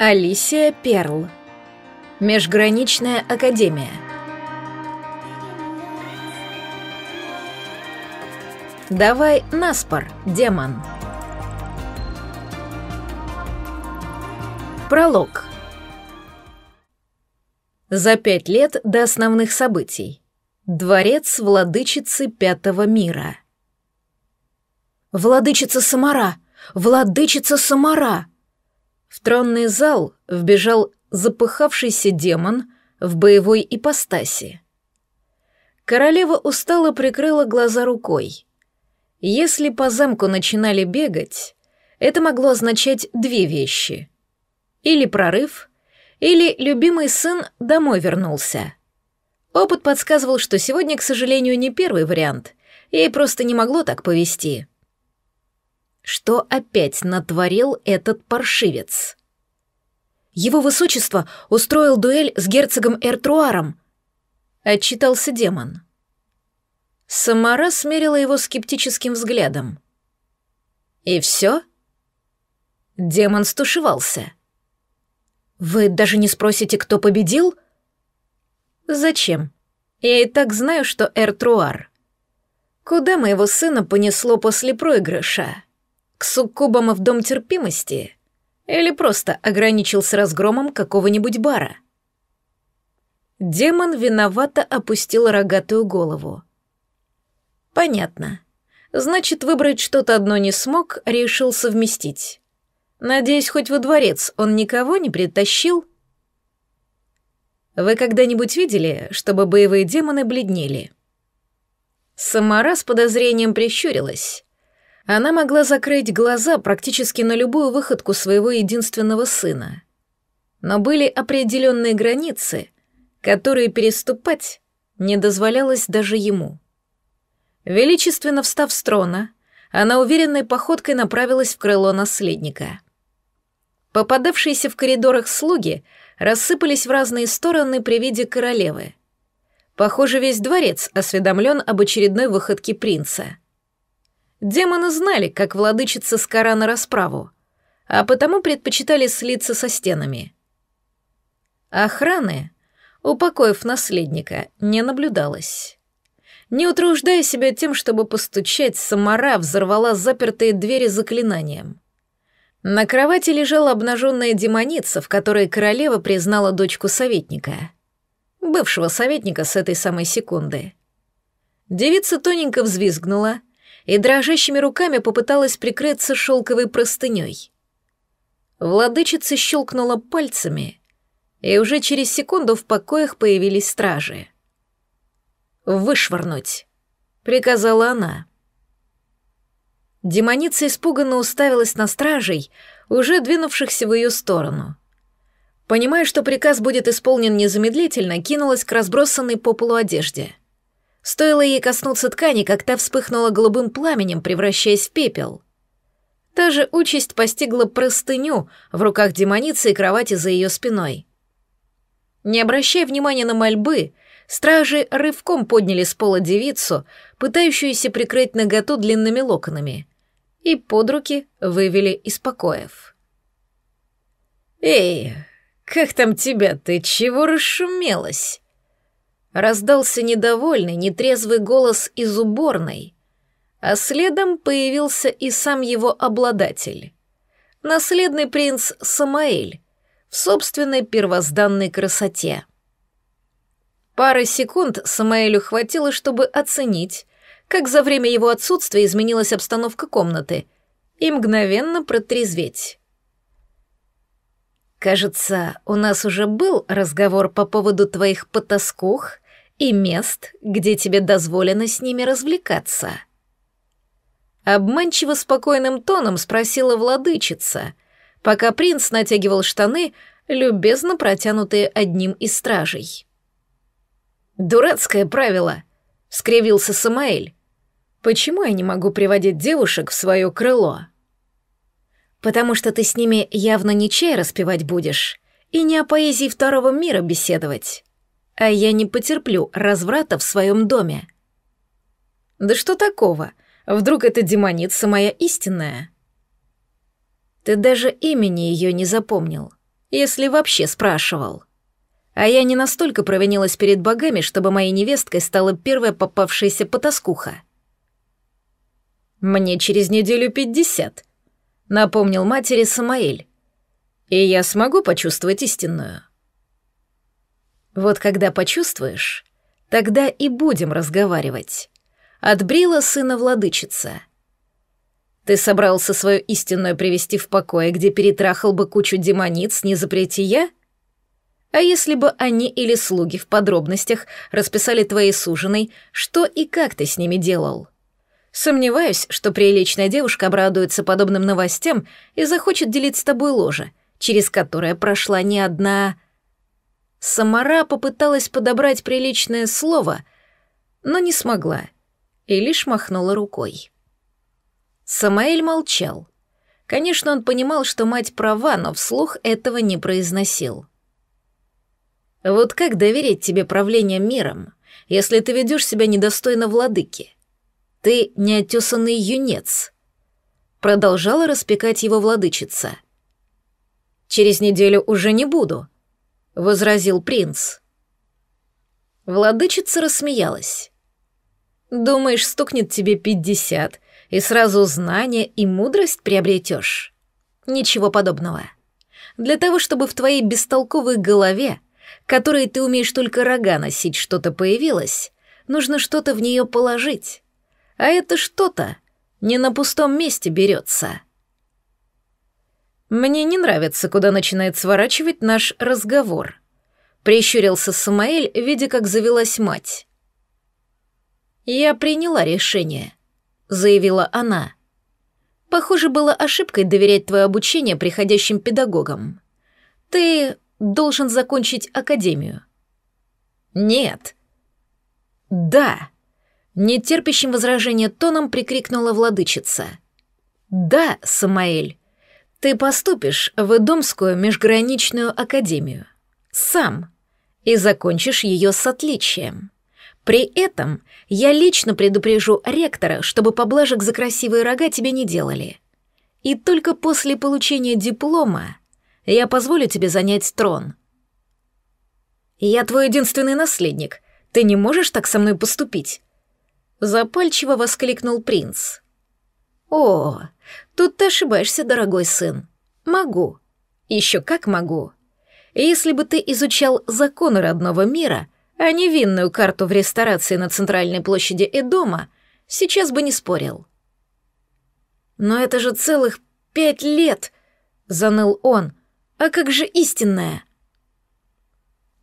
Алисия Перл. Межграничная академия. Давай наспор, демон. Пролог. За пять лет до основных событий. Дворец владычицы Пятого мира. «Владычица Самара! Владычица Самара!» В тронный зал вбежал запыхавшийся демон в боевой ипостаси. Королева устало прикрыла глаза рукой. Если по замку начинали бегать, это могло означать две вещи. Или прорыв, или любимый сын домой вернулся. Опыт подсказывал, что сегодня, к сожалению, не первый вариант. Ей просто не могло так повести. Что опять натворил этот паршивец? Его высочество устроил дуэль с герцогом Эртруаром. Отчитался демон. Самара смерила его скептическим взглядом. И все? Демон стушевался. Вы даже не спросите, кто победил? Зачем? Я и так знаю, что Эртруар. Куда моего сына понесло после проигрыша? К суккубам в дом терпимости? Или просто ограничился разгромом какого-нибудь бара? Демон виновато опустил рогатую голову. Понятно. Значит, выбрать что-то одно не смог, решил совместить. Надеюсь, хоть во дворец он никого не притащил? Вы когда-нибудь видели, чтобы боевые демоны бледнели? Самара с подозрением прищурилась, она могла закрыть глаза практически на любую выходку своего единственного сына. Но были определенные границы, которые переступать не дозволялось даже ему. Величественно встав с трона, она уверенной походкой направилась в крыло наследника. Попадавшиеся в коридорах слуги рассыпались в разные стороны при виде королевы. Похоже, весь дворец осведомлен об очередной выходке принца — Демоны знали, как владычица скора на расправу, а потому предпочитали слиться со стенами. Охраны, упокоив наследника, не наблюдалось. Не утруждая себя тем, чтобы постучать, Самара взорвала запертые двери заклинанием. На кровати лежала обнаженная демоница, в которой королева признала дочку советника. Бывшего советника с этой самой секунды. Девица тоненько взвизгнула, и дрожащими руками попыталась прикрыться шелковой простыней. Владычица щелкнула пальцами, и уже через секунду в покоях появились стражи. «Вышвырнуть!» — приказала она. Демоница испуганно уставилась на стражей, уже двинувшихся в ее сторону. Понимая, что приказ будет исполнен незамедлительно, кинулась к разбросанной по полу одежде — Стоило ей коснуться ткани, как та вспыхнула голубым пламенем, превращаясь в пепел. Та же участь постигла простыню в руках демоницы и кровати за ее спиной. Не обращая внимания на мольбы, стражи рывком подняли с пола девицу, пытающуюся прикрыть наготу длинными локонами, и под руки вывели из покоев. «Эй, как там тебя? Ты чего расшумелась?» Раздался недовольный, нетрезвый голос из уборной, а следом появился и сам его обладатель. Наследный принц Самаэль в собственной первозданной красоте. Пары секунд Самаэлю хватило, чтобы оценить, как за время его отсутствия изменилась обстановка комнаты, и мгновенно протрезветь. «Кажется, у нас уже был разговор по поводу твоих потаскух и мест, где тебе дозволено с ними развлекаться. Обманчиво спокойным тоном спросила владычица, пока принц натягивал штаны, любезно протянутые одним из стражей. «Дурацкое правило!» — скривился Самаэль. «Почему я не могу приводить девушек в свое крыло?» «Потому что ты с ними явно не чай распивать будешь и не о поэзии второго мира беседовать а я не потерплю разврата в своем доме. Да что такого? Вдруг эта демоница моя истинная? Ты даже имени ее не запомнил, если вообще спрашивал. А я не настолько провинилась перед богами, чтобы моей невесткой стала первая попавшаяся потаскуха. «Мне через неделю пятьдесят», — напомнил матери Самаэль. «И я смогу почувствовать истинную». Вот когда почувствуешь, тогда и будем разговаривать. Отбрила сына владычица. Ты собрался свою истинную привести в покое, где перетрахал бы кучу демониц, не запрети я? А если бы они или слуги в подробностях расписали твоей суженой, что и как ты с ними делал? Сомневаюсь, что приличная девушка обрадуется подобным новостям и захочет делить с тобой ложе, через которое прошла не одна... Самара попыталась подобрать приличное слово, но не смогла и лишь махнула рукой. Самаэль молчал. Конечно, он понимал, что мать права, но вслух этого не произносил. «Вот как доверить тебе правление миром, если ты ведешь себя недостойно владыки? Ты неотесанный юнец», — продолжала распекать его владычица. «Через неделю уже не буду», — возразил принц. Владычица рассмеялась. «Думаешь, стукнет тебе пятьдесят, и сразу знания и мудрость приобретешь?» «Ничего подобного. Для того, чтобы в твоей бестолковой голове, которой ты умеешь только рога носить, что-то появилось, нужно что-то в нее положить. А это что-то не на пустом месте берется». «Мне не нравится, куда начинает сворачивать наш разговор», — прищурился Самаэль, видя, как завелась мать. «Я приняла решение», — заявила она. «Похоже, было ошибкой доверять твое обучение приходящим педагогам. Ты должен закончить академию». «Нет». «Да», — нетерпящим возражения тоном прикрикнула владычица. «Да, Самаэль, ты поступишь в Идомскую межграничную академию. Сам. И закончишь ее с отличием. При этом я лично предупрежу ректора, чтобы поблажек за красивые рога тебе не делали. И только после получения диплома я позволю тебе занять трон. Я твой единственный наследник. Ты не можешь так со мной поступить? Запальчиво воскликнул принц. «О, тут ты ошибаешься, дорогой сын. Могу. Еще как могу. Если бы ты изучал законы родного мира, а не винную карту в ресторации на центральной площади Эдома, сейчас бы не спорил». «Но это же целых пять лет!» — заныл он. «А как же истинная?»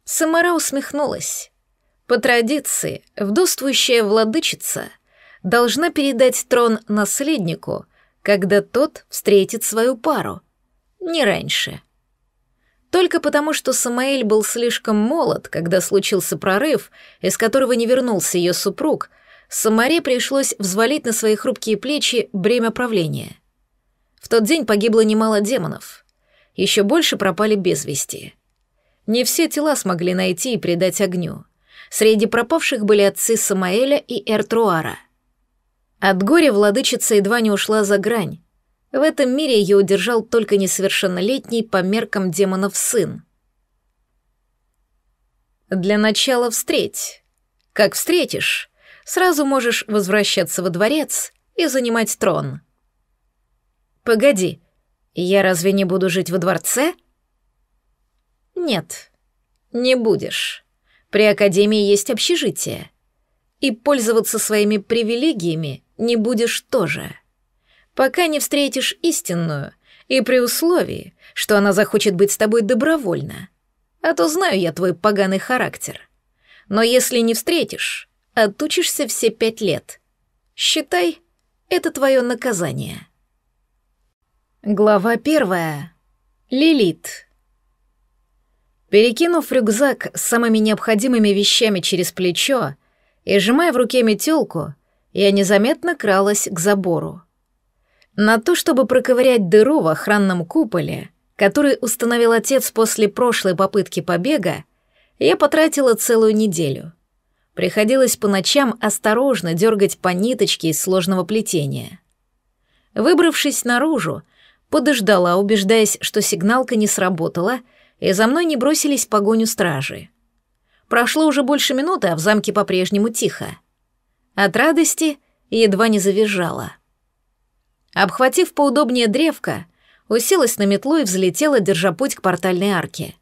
Самара усмехнулась. По традиции, вдовствующая владычица — должна передать трон наследнику, когда тот встретит свою пару. Не раньше. Только потому, что Самаэль был слишком молод, когда случился прорыв, из которого не вернулся ее супруг, Самаре пришлось взвалить на свои хрупкие плечи бремя правления. В тот день погибло немало демонов. Еще больше пропали без вести. Не все тела смогли найти и предать огню. Среди пропавших были отцы Самаэля и Эртруара — от горя владычица едва не ушла за грань. В этом мире ее удержал только несовершеннолетний по меркам демонов сын. «Для начала встреть. Как встретишь, сразу можешь возвращаться во дворец и занимать трон». «Погоди, я разве не буду жить во дворце?» «Нет, не будешь. При Академии есть общежитие. И пользоваться своими привилегиями — не будешь тоже. Пока не встретишь истинную, и при условии, что она захочет быть с тобой добровольно. А то знаю я твой поганый характер. Но если не встретишь, отучишься все пять лет. Считай, это твое наказание. Глава первая. Лилит. Перекинув рюкзак с самыми необходимыми вещами через плечо и сжимая в руке метелку, я незаметно кралась к забору. На то, чтобы проковырять дыру в охранном куполе, который установил отец после прошлой попытки побега, я потратила целую неделю. Приходилось по ночам осторожно дергать по ниточке из сложного плетения. Выбравшись наружу, подождала, убеждаясь, что сигналка не сработала, и за мной не бросились в погоню стражи. Прошло уже больше минуты, а в замке по-прежнему тихо. От радости едва не завизжала. Обхватив поудобнее древко, уселась на метлу и взлетела, держа путь к портальной арке.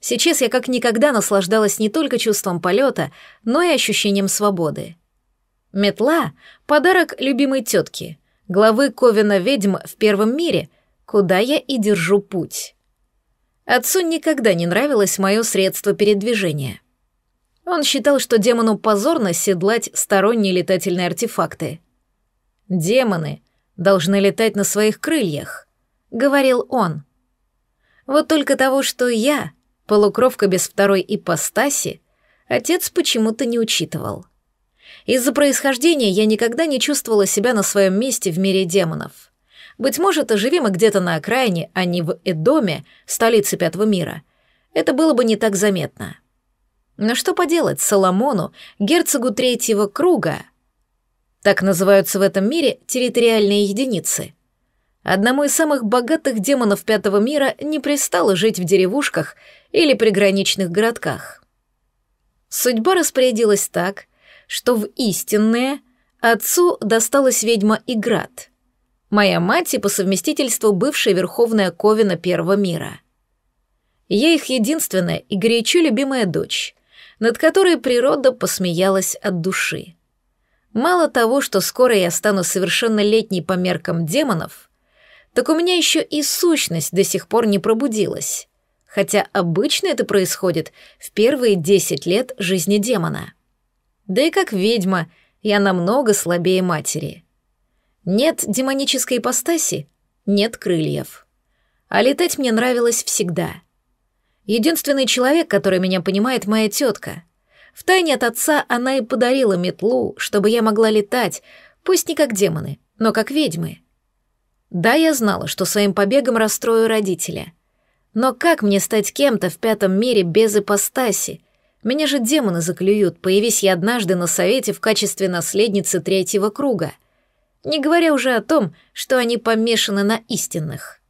Сейчас я как никогда наслаждалась не только чувством полета, но и ощущением свободы. Метла — подарок любимой тетки, главы Ковина ведьм в первом мире, куда я и держу путь. Отцу никогда не нравилось мое средство передвижения. Он считал, что демону позорно седлать сторонние летательные артефакты. «Демоны должны летать на своих крыльях», — говорил он. «Вот только того, что я, полукровка без второй ипостаси, отец почему-то не учитывал. Из-за происхождения я никогда не чувствовала себя на своем месте в мире демонов. Быть может, живи где-то на окраине, а не в Эдоме, столице Пятого мира. Это было бы не так заметно». Но что поделать Соломону, герцогу третьего круга? Так называются в этом мире территориальные единицы. Одному из самых богатых демонов пятого мира не пристало жить в деревушках или приграничных городках. Судьба распорядилась так, что в истинное отцу досталась ведьма Иград, моя мать и по совместительству бывшая верховная ковина первого мира — я их единственная и горячо любимая дочь, над которой природа посмеялась от души. Мало того, что скоро я стану совершеннолетней по меркам демонов, так у меня еще и сущность до сих пор не пробудилась, хотя обычно это происходит в первые десять лет жизни демона. Да и как ведьма, я намного слабее матери. Нет демонической ипостаси, нет крыльев. А летать мне нравилось всегда — Единственный человек, который меня понимает, моя тетка. Втайне от отца она и подарила метлу, чтобы я могла летать, пусть не как демоны, но как ведьмы. Да, я знала, что своим побегом расстрою родителя. Но как мне стать кем-то в пятом мире без ипостаси? Меня же демоны заклюют, появись я однажды на совете в качестве наследницы третьего круга. Не говоря уже о том, что они помешаны на истинных.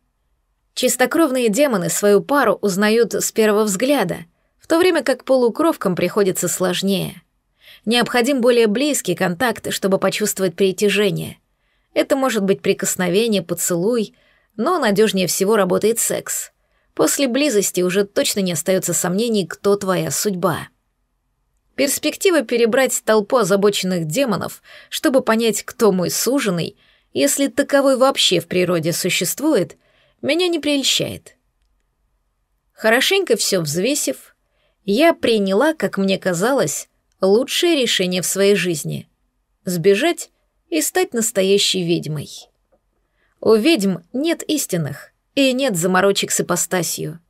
Чистокровные демоны свою пару узнают с первого взгляда, в то время как полукровкам приходится сложнее. Необходим более близкий контакт, чтобы почувствовать притяжение. Это может быть прикосновение, поцелуй, но надежнее всего работает секс. После близости уже точно не остается сомнений, кто твоя судьба. Перспектива перебрать толпу озабоченных демонов, чтобы понять, кто мой суженый, если таковой вообще в природе существует, меня не прельщает. Хорошенько все взвесив, я приняла, как мне казалось, лучшее решение в своей жизни — сбежать и стать настоящей ведьмой. У ведьм нет истинных и нет заморочек с ипостасью.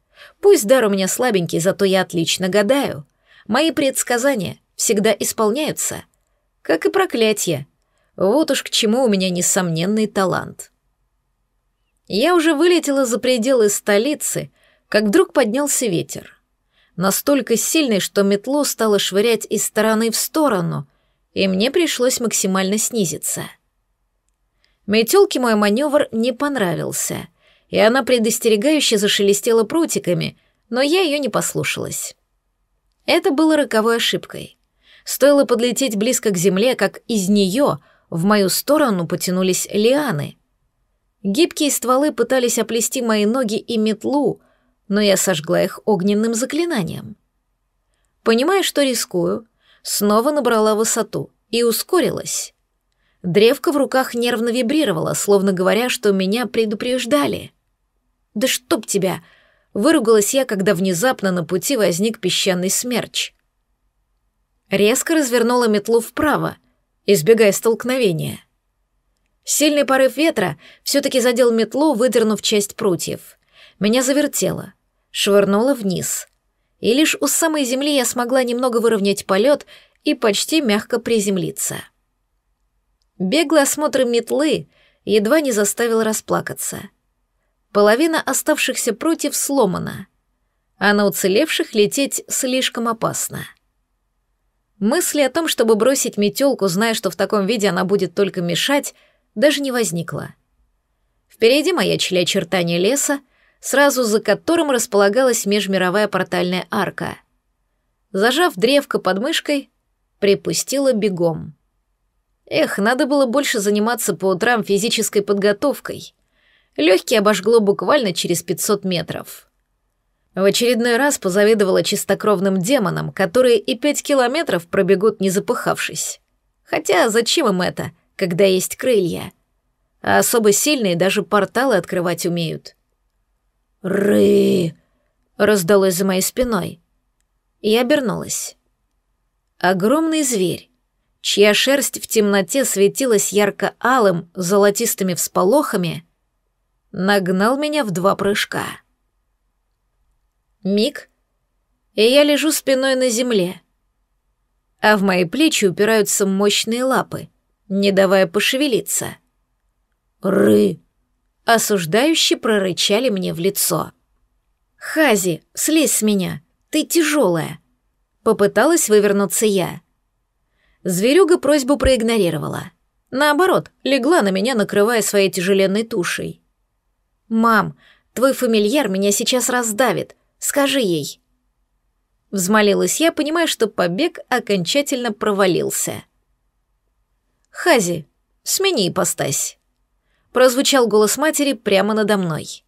Пусть дар у меня слабенький, зато я отлично гадаю. Мои предсказания всегда исполняются, как и проклятие. Вот уж к чему у меня несомненный талант. Я уже вылетела за пределы столицы, как вдруг поднялся ветер. Настолько сильный, что метло стало швырять из стороны в сторону, и мне пришлось максимально снизиться. Метелке мой маневр не понравился, и она предостерегающе зашелестела прутиками, но я ее не послушалась. Это было роковой ошибкой. Стоило подлететь близко к земле, как из нее в мою сторону потянулись лианы — Гибкие стволы пытались оплести мои ноги и метлу, но я сожгла их огненным заклинанием. Понимая, что рискую, снова набрала высоту и ускорилась. Древко в руках нервно вибрировало, словно говоря, что меня предупреждали. «Да чтоб тебя!» — выругалась я, когда внезапно на пути возник песчаный смерч. Резко развернула метлу вправо, избегая столкновения — Сильный порыв ветра все-таки задел метлу, выдернув часть прутьев. Меня завертело, швырнуло вниз. И лишь у самой земли я смогла немного выровнять полет и почти мягко приземлиться. Беглый осмотр метлы едва не заставил расплакаться. Половина оставшихся прутьев сломана, а на уцелевших лететь слишком опасно. Мысли о том, чтобы бросить метелку, зная, что в таком виде она будет только мешать, даже не возникло. Впереди маячили очертания леса, сразу за которым располагалась межмировая портальная арка. Зажав древко под мышкой, припустила бегом. Эх, надо было больше заниматься по утрам физической подготовкой. Легкий обожгло буквально через 500 метров. В очередной раз позавидовала чистокровным демонам, которые и пять километров пробегут, не запыхавшись. Хотя зачем им это — когда есть крылья. А особо сильные даже порталы открывать умеют. «Ры!» — раздалось за моей спиной. Я обернулась. Огромный зверь, чья шерсть в темноте светилась ярко-алым, золотистыми всполохами, нагнал меня в два прыжка. Миг, и я лежу спиной на земле — а в мои плечи упираются мощные лапы, не давая пошевелиться. «Ры!» — осуждающе прорычали мне в лицо. «Хази, слезь с меня, ты тяжелая!» — попыталась вывернуться я. Зверюга просьбу проигнорировала. Наоборот, легла на меня, накрывая своей тяжеленной тушей. «Мам, твой фамильяр меня сейчас раздавит. Скажи ей». Взмолилась я, понимая, что побег окончательно провалился. «Хази, смени постась. прозвучал голос матери прямо надо мной.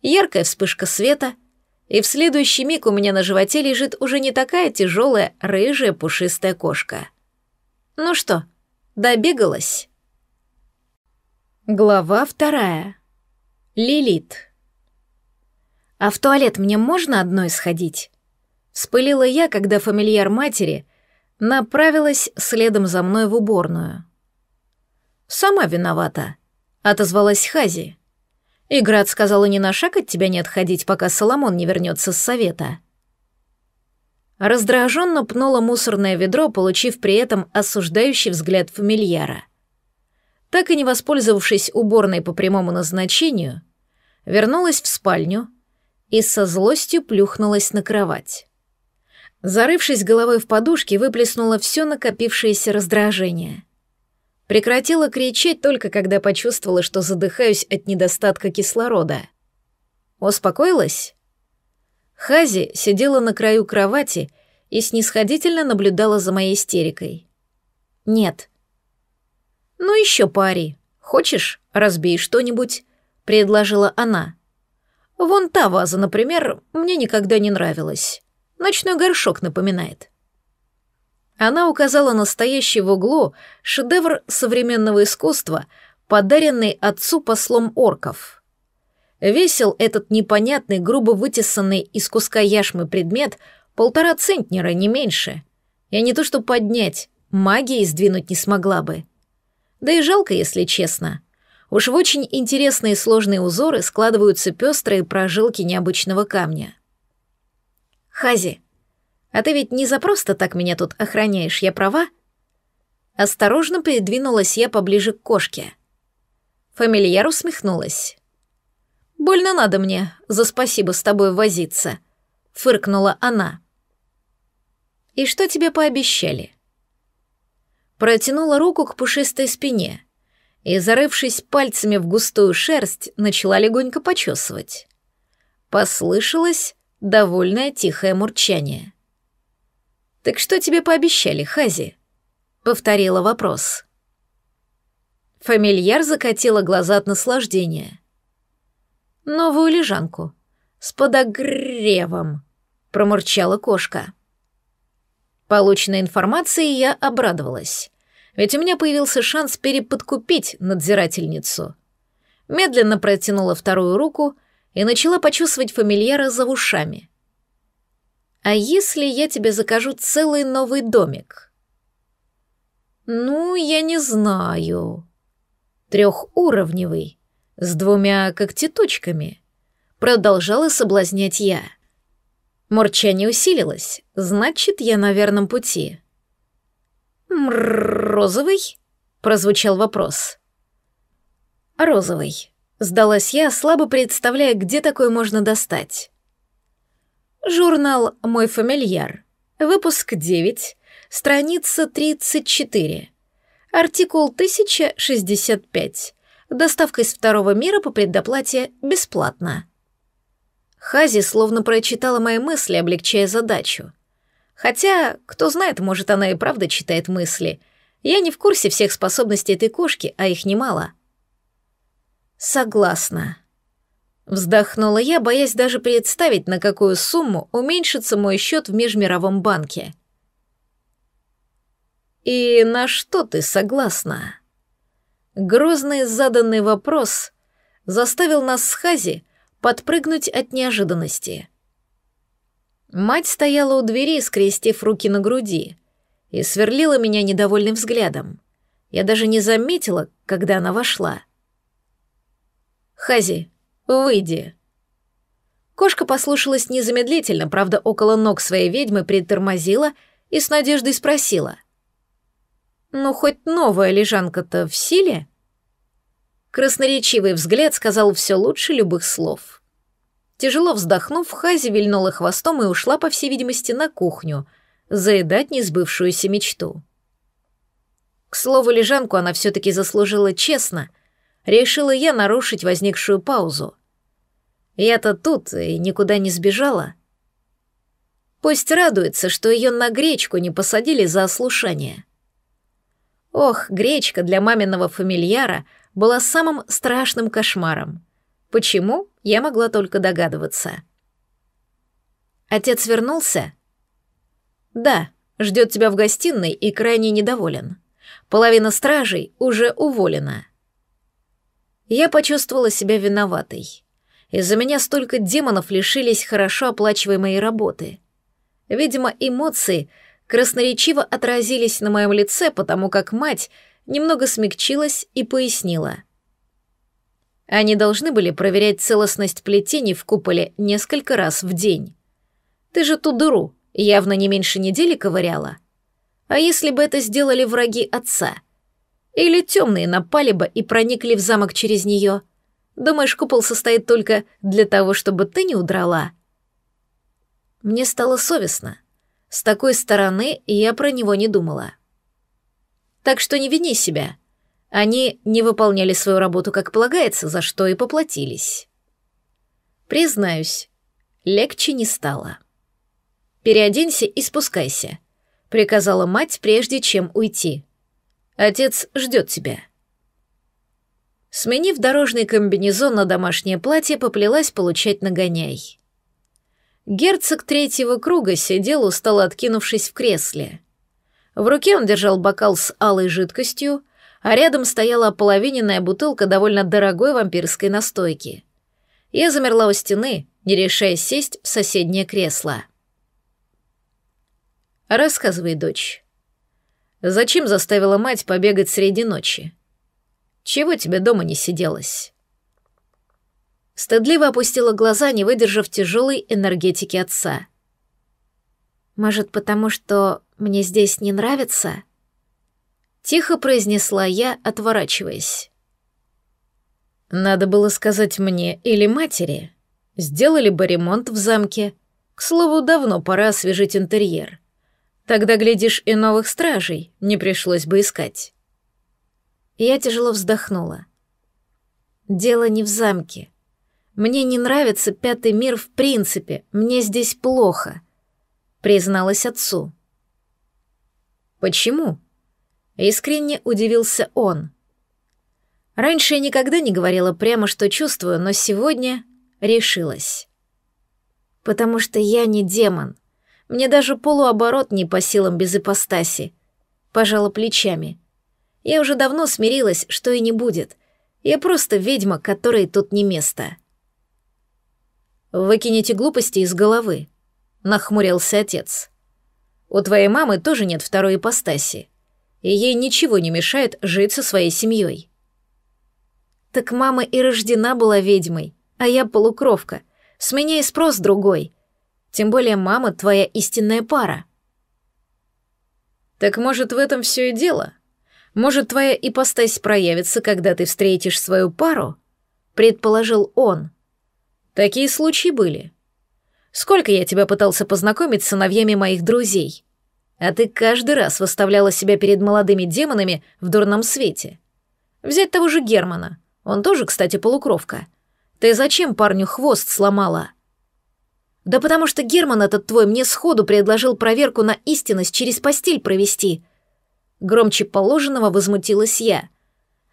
Яркая вспышка света, и в следующий миг у меня на животе лежит уже не такая тяжелая рыжая пушистая кошка. Ну что, добегалась? Глава вторая. Лилит. «А в туалет мне можно одной сходить?» Вспылила я, когда фамильяр матери — направилась следом за мной в уборную. «Сама виновата», — отозвалась Хази. «Играт сказала ни на шаг от тебя не отходить, пока Соломон не вернется с совета». Раздраженно пнула мусорное ведро, получив при этом осуждающий взгляд фамильяра. Так и не воспользовавшись уборной по прямому назначению, вернулась в спальню и со злостью плюхнулась на кровать. Зарывшись головой в подушке, выплеснула все накопившееся раздражение. Прекратила кричать только когда почувствовала, что задыхаюсь от недостатка кислорода. Успокоилась? Хази сидела на краю кровати и снисходительно наблюдала за моей истерикой. «Нет». «Ну еще пари. Хочешь, разбей что-нибудь», — предложила она. «Вон та ваза, например, мне никогда не нравилась». Ночной горшок напоминает. Она указала на стоящий в углу шедевр современного искусства, подаренный отцу послом орков. Весил этот непонятный, грубо вытесанный из куска яшмы предмет полтора центнера, не меньше. Я не то что поднять, магией сдвинуть не смогла бы. Да и жалко, если честно. Уж в очень интересные сложные узоры складываются пестрые прожилки необычного камня. Хази, а ты ведь не за просто так меня тут охраняешь, я права?» Осторожно передвинулась я поближе к кошке. Фамильяр усмехнулась. «Больно надо мне за спасибо с тобой возиться», — фыркнула она. «И что тебе пообещали?» Протянула руку к пушистой спине и, зарывшись пальцами в густую шерсть, начала легонько почесывать. Послышалось довольное тихое мурчание. «Так что тебе пообещали, Хази?» — повторила вопрос. Фамильяр закатила глаза от наслаждения. «Новую лежанку. С подогревом», — промурчала кошка. Полученной информации я обрадовалась, ведь у меня появился шанс переподкупить надзирательницу. Медленно протянула вторую руку — и начала почувствовать фамильяра за ушами. «А если я тебе закажу целый новый домик?» «Ну, я не знаю. Трехуровневый, с двумя когтеточками», — продолжала соблазнять я. Морчание усилилось, значит, я на верном пути. «Розовый?» — прозвучал вопрос. «Розовый», Сдалась я, слабо представляя, где такое можно достать. Журнал «Мой фамильяр». Выпуск 9, страница 34. Артикул 1065. Доставка из второго мира по предоплате бесплатно. Хази словно прочитала мои мысли, облегчая задачу. Хотя, кто знает, может, она и правда читает мысли. Я не в курсе всех способностей этой кошки, а их немало. — «Согласна». Вздохнула я, боясь даже представить, на какую сумму уменьшится мой счет в Межмировом банке. «И на что ты согласна?» Грозный заданный вопрос заставил нас с Хази подпрыгнуть от неожиданности. Мать стояла у двери, скрестив руки на груди, и сверлила меня недовольным взглядом. Я даже не заметила, когда она вошла — «Хази, выйди!» Кошка послушалась незамедлительно, правда, около ног своей ведьмы притормозила и с надеждой спросила. «Ну, хоть новая лежанка-то в силе?» Красноречивый взгляд сказал все лучше любых слов. Тяжело вздохнув, Хази вильнула хвостом и ушла, по всей видимости, на кухню, заедать несбывшуюся мечту. К слову, лежанку она все-таки заслужила честно — решила я нарушить возникшую паузу. Я-то тут и никуда не сбежала. Пусть радуется, что ее на гречку не посадили за ослушание. Ох, гречка для маминого фамильяра была самым страшным кошмаром. Почему, я могла только догадываться. Отец вернулся? Да, ждет тебя в гостиной и крайне недоволен. Половина стражей уже уволена. Я почувствовала себя виноватой. Из-за меня столько демонов лишились хорошо оплачиваемой работы. Видимо, эмоции красноречиво отразились на моем лице, потому как мать немного смягчилась и пояснила. Они должны были проверять целостность плетений в куполе несколько раз в день. Ты же ту дыру явно не меньше недели ковыряла. А если бы это сделали враги отца — или темные напали бы и проникли в замок через нее. Думаешь, купол состоит только для того, чтобы ты не удрала? Мне стало совестно. С такой стороны я про него не думала. Так что не вини себя. Они не выполняли свою работу как полагается, за что и поплатились. Признаюсь, легче не стало. «Переоденься и спускайся», — приказала мать, прежде чем уйти. Отец ждет тебя». Сменив дорожный комбинезон на домашнее платье, поплелась получать нагоняй. Герцог третьего круга сидел, устало откинувшись в кресле. В руке он держал бокал с алой жидкостью, а рядом стояла ополовиненная бутылка довольно дорогой вампирской настойки. Я замерла у стены, не решая сесть в соседнее кресло. «Рассказывай, дочь», Зачем заставила мать побегать среди ночи? Чего тебе дома не сиделось?» Стыдливо опустила глаза, не выдержав тяжелой энергетики отца. «Может, потому что мне здесь не нравится?» Тихо произнесла я, отворачиваясь. «Надо было сказать мне или матери. Сделали бы ремонт в замке. К слову, давно пора освежить интерьер. Тогда, глядишь, и новых стражей не пришлось бы искать. Я тяжело вздохнула. Дело не в замке. Мне не нравится пятый мир в принципе, мне здесь плохо, призналась отцу. Почему? Искренне удивился он. Раньше я никогда не говорила прямо, что чувствую, но сегодня решилась. Потому что я не демон, мне даже полуоборот не по силам без ипостаси. Пожала плечами. Я уже давно смирилась, что и не будет. Я просто ведьма, которой тут не место. «Выкините глупости из головы», — нахмурился отец. «У твоей мамы тоже нет второй ипостаси, и ей ничего не мешает жить со своей семьей». «Так мама и рождена была ведьмой, а я полукровка. С меня и спрос другой», — тем более мама твоя истинная пара. Так может, в этом все и дело? Может, твоя ипостась проявится, когда ты встретишь свою пару? Предположил он. Такие случаи были. Сколько я тебя пытался познакомить с сыновьями моих друзей? А ты каждый раз выставляла себя перед молодыми демонами в дурном свете. Взять того же Германа. Он тоже, кстати, полукровка. Ты зачем парню хвост сломала?» «Да потому что Герман этот твой мне сходу предложил проверку на истинность через постель провести». Громче положенного возмутилась я.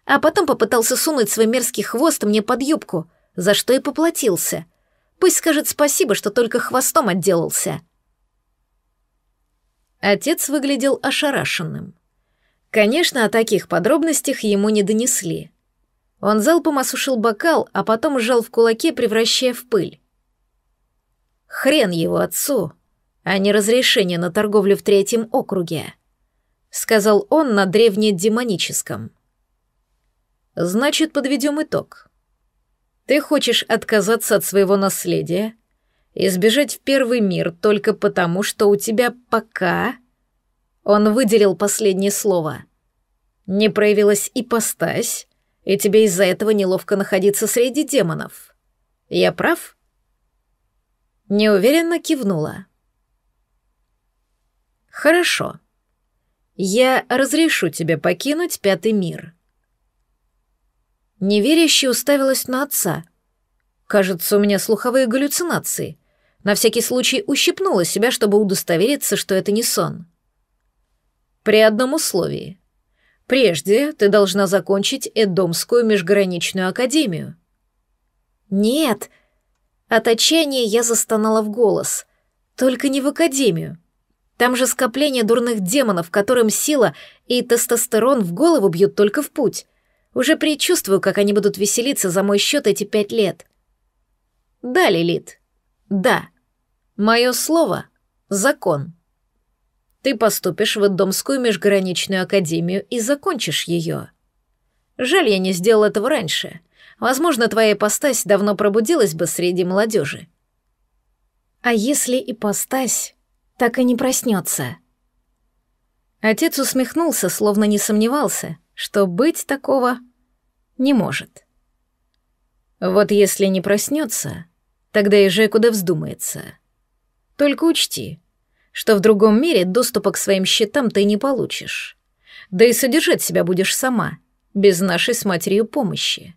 А потом попытался сунуть свой мерзкий хвост мне под юбку, за что и поплатился. Пусть скажет спасибо, что только хвостом отделался. Отец выглядел ошарашенным. Конечно, о таких подробностях ему не донесли. Он залпом осушил бокал, а потом сжал в кулаке, превращая в пыль. Хрен его отцу, а не разрешение на торговлю в третьем округе», — сказал он на древнедемоническом. «Значит, подведем итог. Ты хочешь отказаться от своего наследия и сбежать в первый мир только потому, что у тебя пока...» Он выделил последнее слово. «Не проявилась ипостась, и тебе из-за этого неловко находиться среди демонов. Я прав?» Неуверенно кивнула. «Хорошо. Я разрешу тебе покинуть Пятый мир». Неверяще уставилась на отца. «Кажется, у меня слуховые галлюцинации. На всякий случай ущипнула себя, чтобы удостовериться, что это не сон». «При одном условии. Прежде ты должна закончить Эдомскую межграничную академию». «Нет!» От отчаяния я застонала в голос. Только не в академию. Там же скопление дурных демонов, которым сила и тестостерон в голову бьют только в путь. Уже предчувствую, как они будут веселиться за мой счет эти пять лет. Да, Лилит. Да. Мое слово — закон. Ты поступишь в Эддомскую межграничную академию и закончишь ее. Жаль, я не сделал этого раньше. — Возможно, твоя ипостась давно пробудилась бы среди молодежи. А если ипостась так и не проснется? Отец усмехнулся, словно не сомневался, что быть такого не может. Вот если не проснется, тогда езжай куда вздумается. Только учти, что в другом мире доступа к своим счетам ты не получишь. Да и содержать себя будешь сама, без нашей с матерью помощи.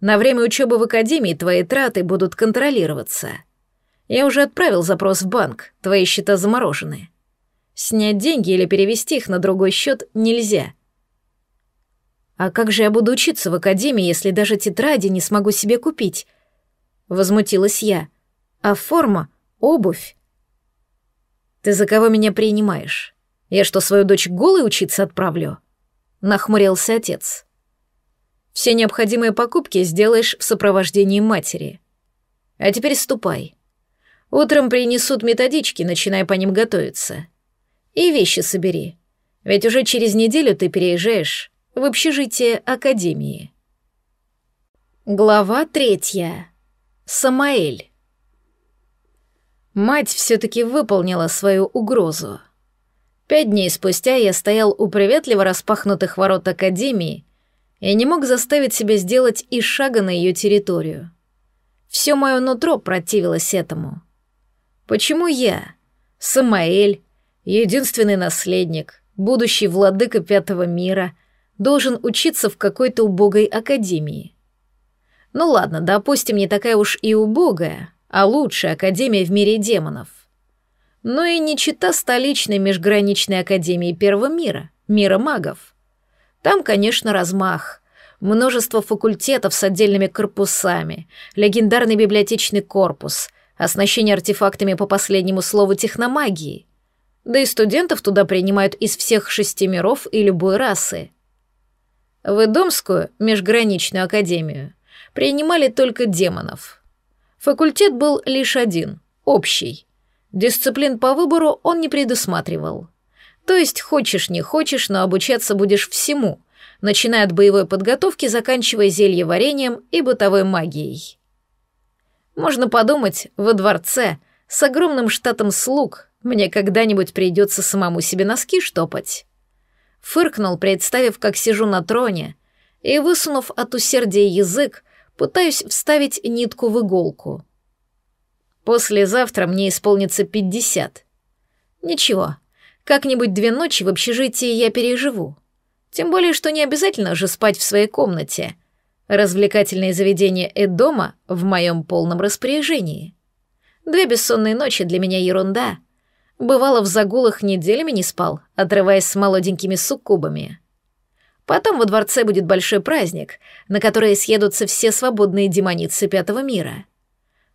На время учебы в академии твои траты будут контролироваться. Я уже отправил запрос в банк, твои счета заморожены. Снять деньги или перевести их на другой счет нельзя. А как же я буду учиться в академии, если даже тетради не смогу себе купить? Возмутилась я. А форма, обувь. Ты за кого меня принимаешь? Я что, свою дочь голой учиться отправлю? Нахмурился отец. Все необходимые покупки сделаешь в сопровождении матери. А теперь ступай. Утром принесут методички, начиная по ним готовиться. И вещи собери. Ведь уже через неделю ты переезжаешь в общежитие Академии. Глава третья. Самаэль. Мать все-таки выполнила свою угрозу. Пять дней спустя я стоял у приветливо распахнутых ворот Академии я не мог заставить себя сделать и шага на ее территорию. Все мое нутро противилось этому. Почему я, Самаэль, единственный наследник, будущий владыка Пятого мира, должен учиться в какой-то убогой академии? Ну ладно, допустим, не такая уж и убогая, а лучшая академия в мире демонов. Но и не чита столичной межграничной академии Первого мира, мира магов. Там, конечно, размах. Множество факультетов с отдельными корпусами, легендарный библиотечный корпус, оснащение артефактами по последнему слову техномагии. Да и студентов туда принимают из всех шести миров и любой расы. В Идомскую межграничную академию принимали только демонов. Факультет был лишь один, общий. Дисциплин по выбору он не предусматривал – то есть хочешь не хочешь, но обучаться будешь всему, начиная от боевой подготовки, заканчивая зелье вареньем и бытовой магией. Можно подумать, во дворце, с огромным штатом слуг, мне когда-нибудь придется самому себе носки штопать. Фыркнул, представив, как сижу на троне, и, высунув от усердия язык, пытаюсь вставить нитку в иголку. Послезавтра мне исполнится пятьдесят. Ничего, как-нибудь две ночи в общежитии я переживу. Тем более, что не обязательно же спать в своей комнате. Развлекательные заведения и дома в моем полном распоряжении. Две бессонные ночи для меня ерунда. Бывало, в загулах неделями не спал, отрываясь с молоденькими суккубами. Потом во дворце будет большой праздник, на который съедутся все свободные демоницы Пятого мира.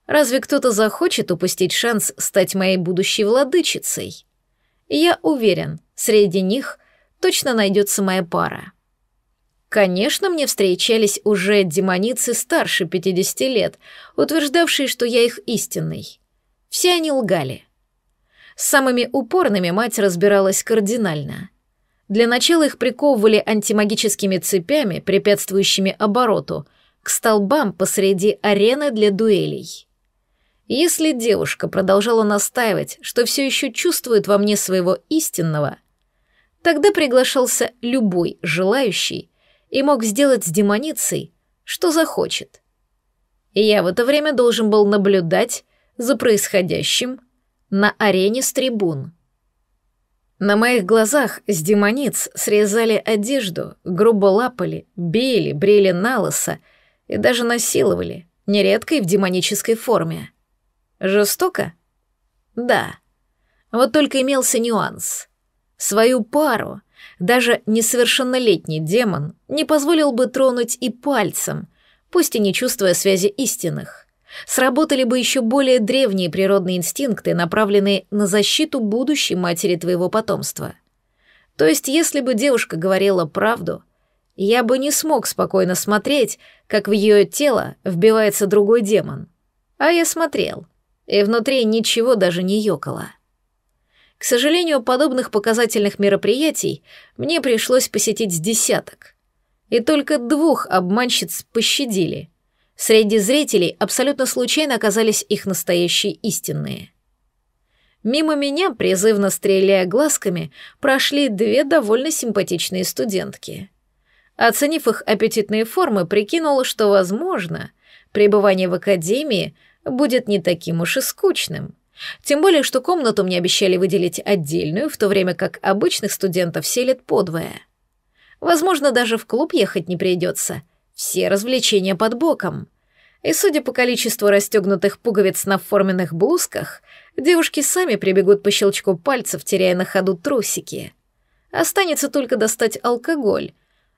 Разве кто-то захочет упустить шанс стать моей будущей владычицей?» Я уверен, среди них точно найдется моя пара. Конечно, мне встречались уже демоницы старше 50 лет, утверждавшие, что я их истинный. Все они лгали. С самыми упорными мать разбиралась кардинально. Для начала их приковывали антимагическими цепями, препятствующими обороту, к столбам посреди арены для дуэлей. Если девушка продолжала настаивать, что все еще чувствует во мне своего истинного, тогда приглашался любой желающий и мог сделать с демоницей, что захочет. И я в это время должен был наблюдать за происходящим на арене с трибун. На моих глазах с демониц срезали одежду, грубо лапали, били, брели на и даже насиловали, нередко и в демонической форме. Жестоко? Да. Вот только имелся нюанс. Свою пару, даже несовершеннолетний демон, не позволил бы тронуть и пальцем, пусть и не чувствуя связи истинных. Сработали бы еще более древние природные инстинкты, направленные на защиту будущей матери твоего потомства. То есть, если бы девушка говорила правду, я бы не смог спокойно смотреть, как в ее тело вбивается другой демон. А я смотрел — и внутри ничего даже не ёкало. К сожалению, подобных показательных мероприятий мне пришлось посетить с десяток. И только двух обманщиц пощадили. Среди зрителей абсолютно случайно оказались их настоящие истинные. Мимо меня, призывно стреляя глазками, прошли две довольно симпатичные студентки. Оценив их аппетитные формы, прикинул, что, возможно, пребывание в академии – будет не таким уж и скучным. Тем более, что комнату мне обещали выделить отдельную, в то время как обычных студентов селят подвое. Возможно, даже в клуб ехать не придется. Все развлечения под боком. И судя по количеству расстегнутых пуговиц на форменных блузках, девушки сами прибегут по щелчку пальцев, теряя на ходу трусики. Останется только достать алкоголь.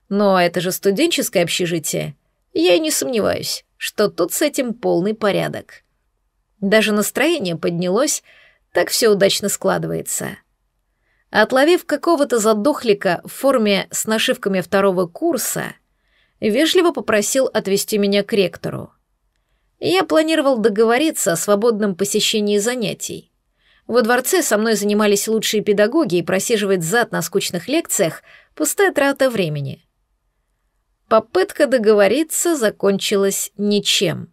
Но это же студенческое общежитие. Я и не сомневаюсь, что тут с этим полный порядок. Даже настроение поднялось, так все удачно складывается. Отловив какого-то задохлика в форме с нашивками второго курса, вежливо попросил отвезти меня к ректору. Я планировал договориться о свободном посещении занятий. Во дворце со мной занимались лучшие педагоги, и просиживать зад на скучных лекциях – пустая трата времени. Попытка договориться закончилась ничем.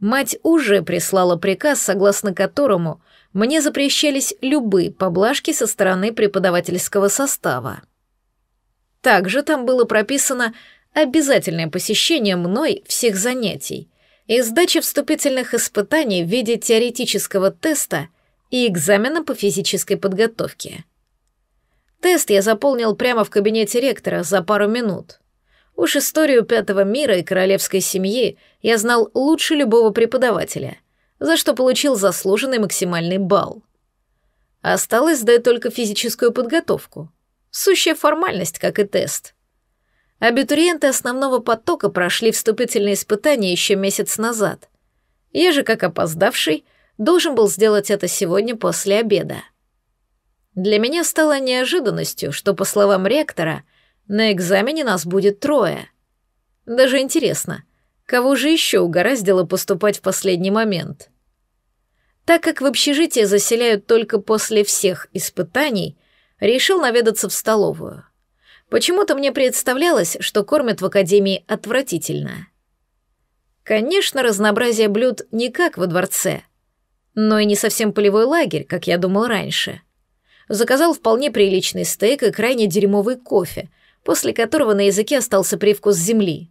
Мать уже прислала приказ, согласно которому мне запрещались любые поблажки со стороны преподавательского состава. Также там было прописано обязательное посещение мной всех занятий и сдача вступительных испытаний в виде теоретического теста и экзамена по физической подготовке. Тест я заполнил прямо в кабинете ректора за пару минут. Уж историю Пятого мира и королевской семьи я знал лучше любого преподавателя, за что получил заслуженный максимальный балл. Осталось сдать только физическую подготовку. Сущая формальность, как и тест. Абитуриенты основного потока прошли вступительные испытания еще месяц назад. Я же, как опоздавший, должен был сделать это сегодня после обеда. Для меня стало неожиданностью, что, по словам ректора, — на экзамене нас будет трое. Даже интересно, кого же еще угораздило поступать в последний момент? Так как в общежитие заселяют только после всех испытаний, решил наведаться в столовую. Почему-то мне представлялось, что кормят в академии отвратительно. Конечно, разнообразие блюд не как во дворце, но и не совсем полевой лагерь, как я думал раньше. Заказал вполне приличный стейк и крайне дерьмовый кофе — после которого на языке остался привкус земли.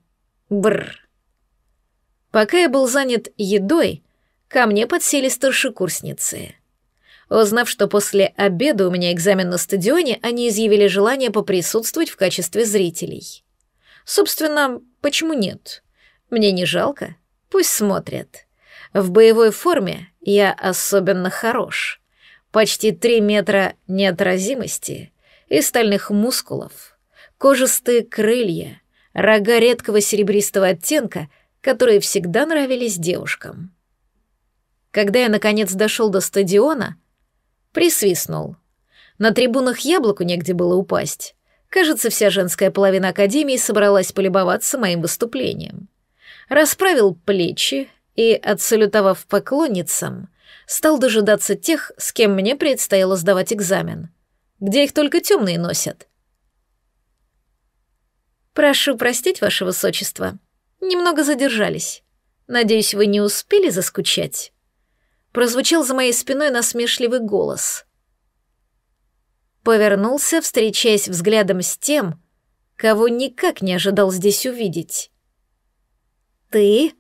Бррр. Пока я был занят едой, ко мне подсели старшекурсницы. Узнав, что после обеда у меня экзамен на стадионе, они изъявили желание поприсутствовать в качестве зрителей. Собственно, почему нет? Мне не жалко, пусть смотрят. В боевой форме я особенно хорош. Почти три метра неотразимости и стальных мускулов кожистые крылья, рога редкого серебристого оттенка, которые всегда нравились девушкам. Когда я, наконец, дошел до стадиона, присвистнул. На трибунах яблоку негде было упасть. Кажется, вся женская половина Академии собралась полюбоваться моим выступлением. Расправил плечи и, отсалютовав поклонницам, стал дожидаться тех, с кем мне предстояло сдавать экзамен. Где их только темные носят. «Прошу простить, ваше высочество. Немного задержались. Надеюсь, вы не успели заскучать?» Прозвучал за моей спиной насмешливый голос. Повернулся, встречаясь взглядом с тем, кого никак не ожидал здесь увидеть. «Ты?»